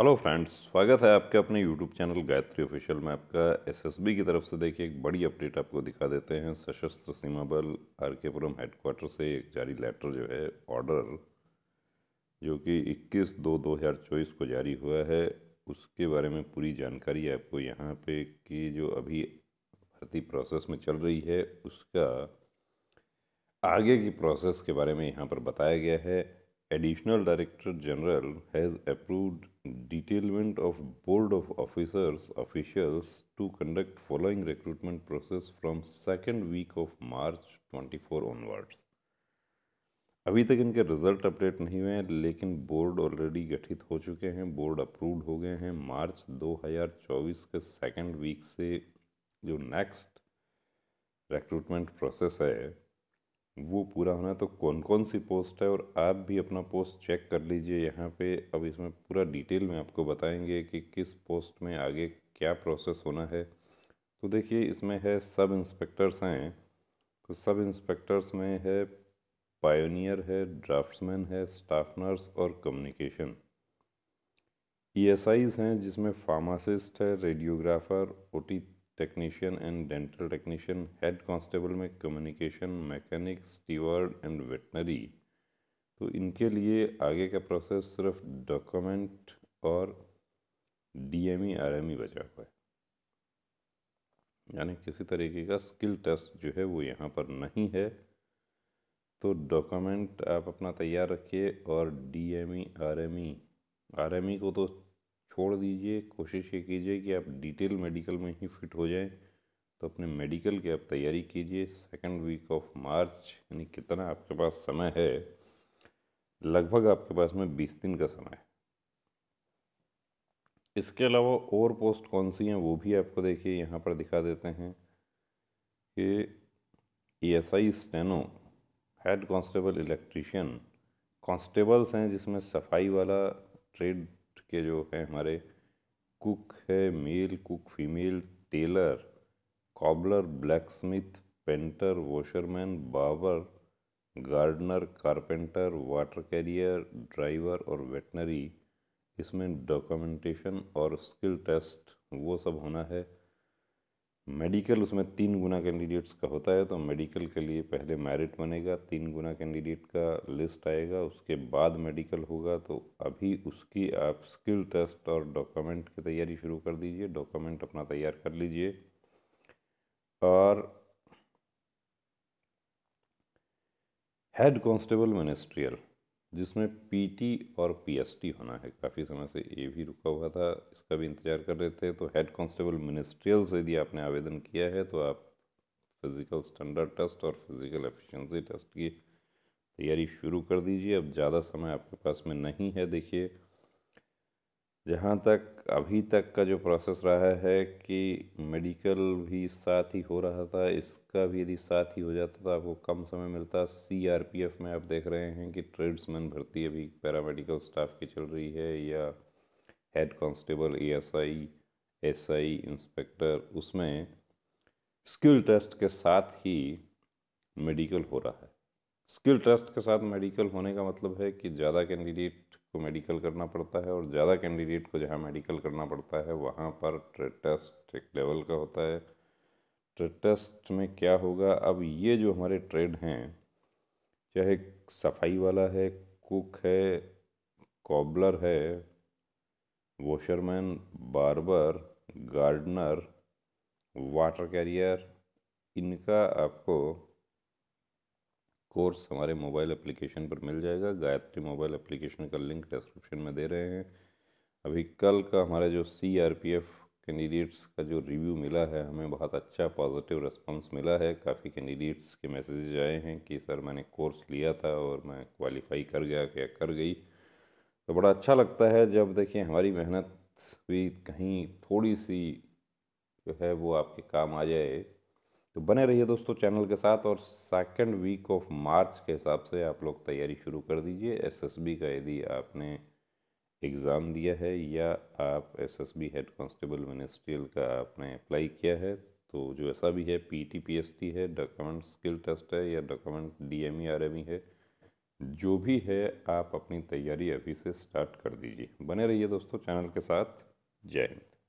Hello friends स्वागत है आपके अपने यूट्यूब चैनल गायत्री ऑफिशियल में आपका एसएसबी की तरफ से देखिए एक बड़ी अपडेट आपको दिखा देते हैं सशस्त्र सीमा बल आर के पुरम हेडक्वार्टर से एक जारी लेटर जो है ऑर्डर जो कि 21 दो 2024 को जारी हुआ है उसके बारे में पूरी जानकारी आपको यहाँ पे कि जो अभी भर्ती प्रोसेस में चल रही है उसका आगे की प्रोसेस के बारे में यहाँ पर बताया गया है Additional Director General has approved detailment of Board of Officers officials to conduct following recruitment process from second week of March 24 onwards. अभी तक इनके रिजल्ट अपडेट नहीं हुए हैं लेकिन बोर्ड ऑलरेडी गठित हो चुके हैं बोर्ड अप्रूव्ड हो गए हैं मार्च 2024 के सेकंड वीक से जो नेक्स्ट रिक्रूटमेंट प्रोसेस है वो पूरा होना तो कौन कौन सी पोस्ट है और आप भी अपना पोस्ट चेक कर लीजिए यहाँ पे अब इसमें पूरा डिटेल में आपको बताएंगे कि किस पोस्ट में आगे क्या प्रोसेस होना है तो देखिए इसमें है सब इंस्पेक्टर्स हैं तो सब इंस्पेक्टर्स में है पायोनियर है ड्राफ्ट्समैन है स्टाफ नर्स और कम्युनिकेशन ई e हैं जिसमें फार्मासिस्ट है रेडियोग्राफर ओ technician and dental technician head constable में communication mechanic steward and veterinary तो इनके लिए आगे का प्रोसेस सिर्फ डॉक्यूमेंट और D M E R M E बचा हुआ है यानी किसी तरीके का स्किल टेस्ट जो है वो यहाँ पर नहीं है तो डॉक्यूमेंट आप अपना तैयार रखिए और D M E R M E R M E को तो छोड़ दीजिए कोशिश ये कीजिए कि आप डिटेल मेडिकल में ही फिट हो जाएं तो अपने मेडिकल की आप तैयारी कीजिए सेकंड वीक ऑफ मार्च यानी कितना आपके पास समय है लगभग आपके पास में बीस दिन का समय है इसके अलावा और पोस्ट कौन सी हैं वो भी आपको देखिए यहाँ पर दिखा देते हैं कि E S I steno head constable electrician constables हैं जिसमें सफाई वाला ट्रेड के जो हैं हमारे कुक है male cook female tailor cobbler blacksmith painter washerman barber gardener carpenter water carrier driver और वेटनरी इसमें डॉक्यूमेंटेशन और स्किल टेस्ट वो सब होना है मेडिकल उसमें तीन गुना कैंडिडेट्स का होता है तो मेडिकल के लिए पहले मेरिट बनेगा तीन गुना कैंडिडेट का लिस्ट आएगा उसके बाद मेडिकल होगा तो अभी उसकी आप स्किल टेस्ट और डॉक्यूमेंट की तैयारी शुरू कर दीजिए डॉक्यूमेंट अपना तैयार कर लीजिए और हेड कांस्टेबल मिनिस्ट्रियल जिसमें पीटी और पीएसटी होना है काफ़ी समय से ये भी रुका हुआ था इसका भी इंतजार कर रहे थे तो हेड कांस्टेबल मिनिस्ट्रियल से यदि आपने आवेदन किया है तो आप फिज़िकल स्टैंडर्ड टेस्ट और फिज़िकल एफिशिएंसी टेस्ट की तैयारी शुरू कर दीजिए अब ज़्यादा समय आपके पास में नहीं है देखिए जहाँ तक अभी तक का जो प्रोसेस रहा है कि मेडिकल भी साथ ही हो रहा था इसका भी यदि साथ ही हो जाता था आपको कम समय मिलता सीआरपीएफ में आप देख रहे हैं कि ट्रेड्समैन भर्ती अभी पैरामेडिकल स्टाफ की चल रही है या head constable ASI SI inspector उसमें स्किल टेस्ट के साथ ही मेडिकल हो रहा है स्किल ट्रस्ट के साथ मेडिकल होने का मतलब है कि ज़्यादा कैंडिडेट को मेडिकल करना पड़ता है और ज़्यादा कैंडिडेट को जहाँ मेडिकल करना पड़ता है वहाँ पर ट्रेड टेस्ट एक लेवल का होता है ट्रेड टेस्ट में क्या होगा अब ये जो हमारे ट्रेड हैं चाहे सफाई वाला है कुक है कॉबलर है washerman barber gardener water carrier इनका आपको कोर्स हमारे मोबाइल एप्लीकेशन पर मिल जाएगा गायत्री मोबाइल एप्लीकेशन का लिंक डिस्क्रिप्शन में दे रहे हैं अभी कल का हमारा जो C R P F candidates का जो रिव्यू मिला है हमें बहुत अच्छा पॉजिटिव रिस्पांस मिला है काफ़ी कैंडिडेट्स के मैसेजेज आए हैं कि सर मैंने कोर्स लिया था और मैं क्वालिफाई कर गया क्या कर गई तो बड़ा अच्छा लगता है जब देखिए हमारी मेहनत भी कहीं थोड़ी सी जो है वो आपके काम आ जाए तो बने रहिए दोस्तों चैनल के साथ और सेकेंड वीक ऑफ मार्च के हिसाब से आप लोग तैयारी शुरू कर दीजिए एसएसबी का यदि आपने एग्ज़ाम दिया है या आप एसएसबी हेड कांस्टेबल मिनिस्ट्रियल का आपने अप्लाई किया है तो जो ऐसा भी है P T P S T है डॉक्यूमेंट स्किल टेस्ट है या document D M E R M E है जो भी है आप अपनी तैयारी अभी से स्टार्ट कर दीजिए बने रहिए दोस्तों चैनल के साथ जय हिंद